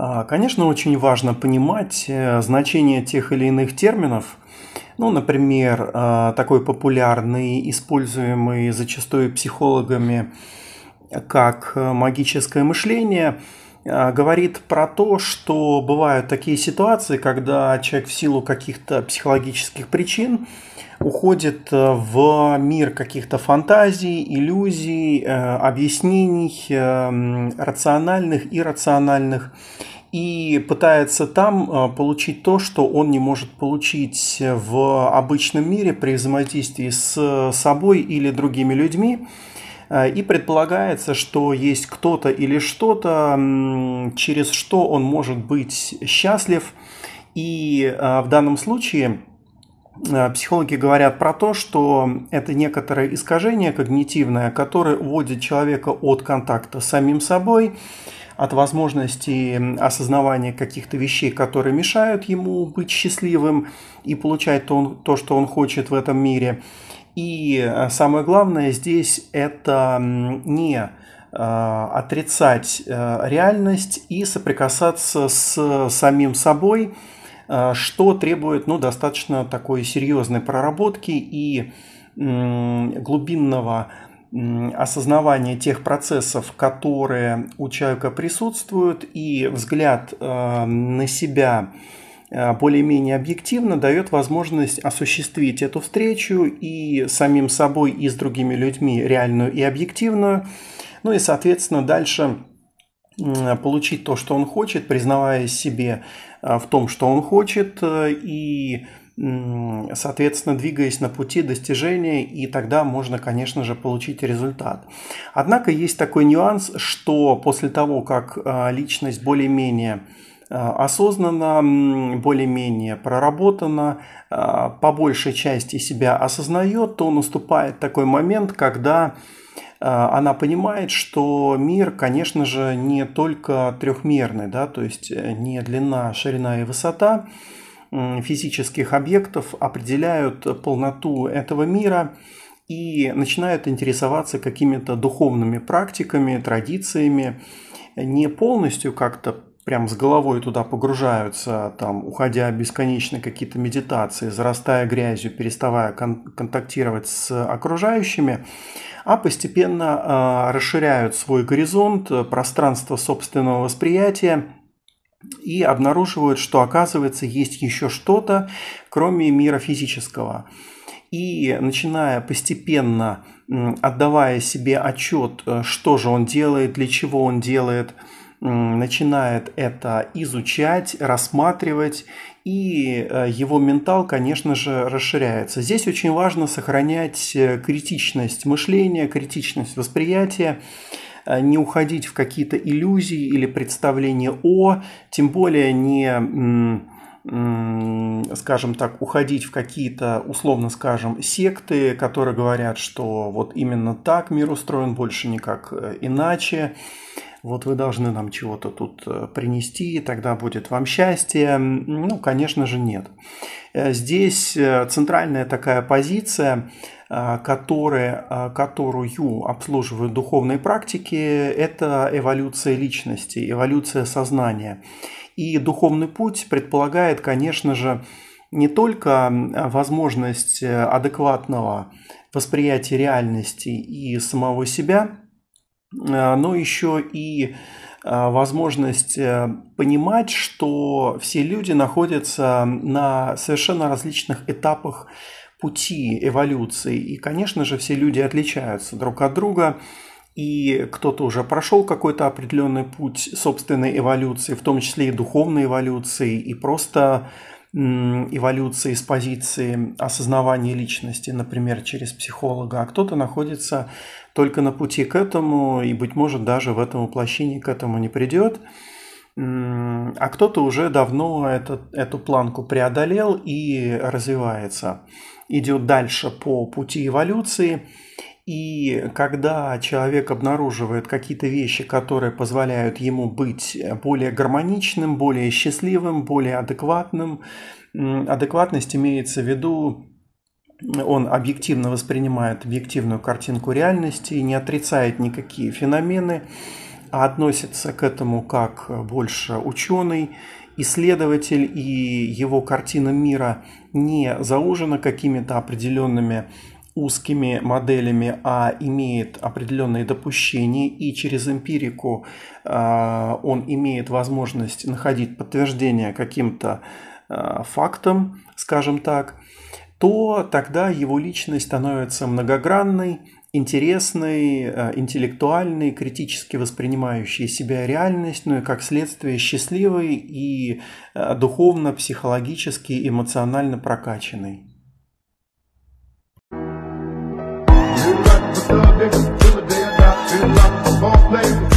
А, конечно, очень важно понимать э, значение тех или иных терминов. Ну, например, а, такой популярный, используемый зачастую психологами как э, магическое мышление – а, говорит про то, что бывают такие ситуации, когда человек в силу каких-то психологических причин уходит э, в мир каких-то фантазий, иллюзий, э, объяснений э, рациональных и рациональных и пытается там получить то, что он не может получить в обычном мире при взаимодействии с собой или другими людьми. Э, и предполагается, что есть кто-то или что-то, через что он может быть счастлив. И э, в данном случае э, психологи говорят про то, что это некоторое искажение когнитивное, которое уводит человека от контакта с самим собой, от возможности осознавания каких-то вещей, которые мешают ему быть счастливым и получать то, то, что он хочет в этом мире. И э, самое главное здесь это не э, отрицать э, реальность и соприкасаться с самим собой, что требует ну, достаточно такой серьезной проработки и глубинного осознавание тех процессов, которые у человека присутствуют, и взгляд на себя Э, более-менее объективно дает возможность осуществить эту встречу и самим собой, и с другими людьми реальную и объективную. Ну и, соответственно, дальше получить то, что он хочет, признавая себе э, в том, что он хочет, э, и, соответственно, двигаясь на пути достижения, и тогда можно, конечно же, получить результат. Однако есть такой нюанс, что после того, как личность более-менее Э, осознанно, более-менее проработано, э, по большей части себя осознает, то наступает такой момент, когда э, она понимает, что мир, конечно же, не только трехмерный, да, то есть не длина, ширина и высота физических объектов определяют полноту этого мира и начинают интересоваться какими-то духовными практиками, традициями, не полностью как-то прям с головой туда погружаются, там, уходя бесконечно какие-то медитации, зарастая грязью, переставая кон- контактировать с окружающими, а постепенно э, расширяют свой горизонт, э, пространство собственного восприятия и обнаруживают, что оказывается есть еще что-то, кроме мира физического. И начиная постепенно отдавая себе отчет, э, что же он делает, для чего он делает – начинает это изучать, рассматривать, и э, его ментал, конечно же, расширяется. Здесь очень важно сохранять э, критичность мышления, критичность восприятия, э, не уходить в какие-то иллюзии или представления о, тем более не скажем так, уходить в какие-то, условно скажем, секты, которые говорят, что вот именно так мир устроен, больше никак иначе вот вы должны нам чего-то тут э, принести, и тогда будет вам счастье. Ну, конечно же, нет. Э, здесь э, центральная такая позиция, которая, которую обслуживают духовные практики, это эволюция личности, эволюция сознания. И духовный путь предполагает, конечно же, не только возможность адекватного восприятия реальности и самого себя, Э, но еще и э, возможность э, понимать, что все люди находятся на совершенно различных этапах пути эволюции. И, конечно же, все люди отличаются друг от друга. И кто-то уже прошел какой-то определенный путь собственной эволюции, в том числе и духовной эволюции, и просто эволюции с позиции осознавания личности, например, через психолога, а кто-то находится только на пути к этому и, быть может, даже в этом воплощении к этому не придет. А кто-то уже давно этот, эту планку преодолел и развивается, идет дальше по пути эволюции. И когда человек обнаруживает какие-то вещи, которые позволяют ему быть э, более гармоничным, более счастливым, более адекватным, адекватность имеется в виду, он объективно воспринимает объективную картинку реальности и не отрицает никакие феномены, а относится к этому как больше ученый, исследователь, и его картина мира не заужена какими-то определенными узкими моделями, а имеет определенные допущения, и через эмпирику а, он имеет возможность находить подтверждение каким-то а, фактам, скажем так, то тогда его личность становится многогранной, интересной, а, интеллектуальной, критически воспринимающей себя реальность, ну и как следствие счастливой и духовно, психологически, эмоционально прокачанной. nigga till the day I die. Been locked in the ball players.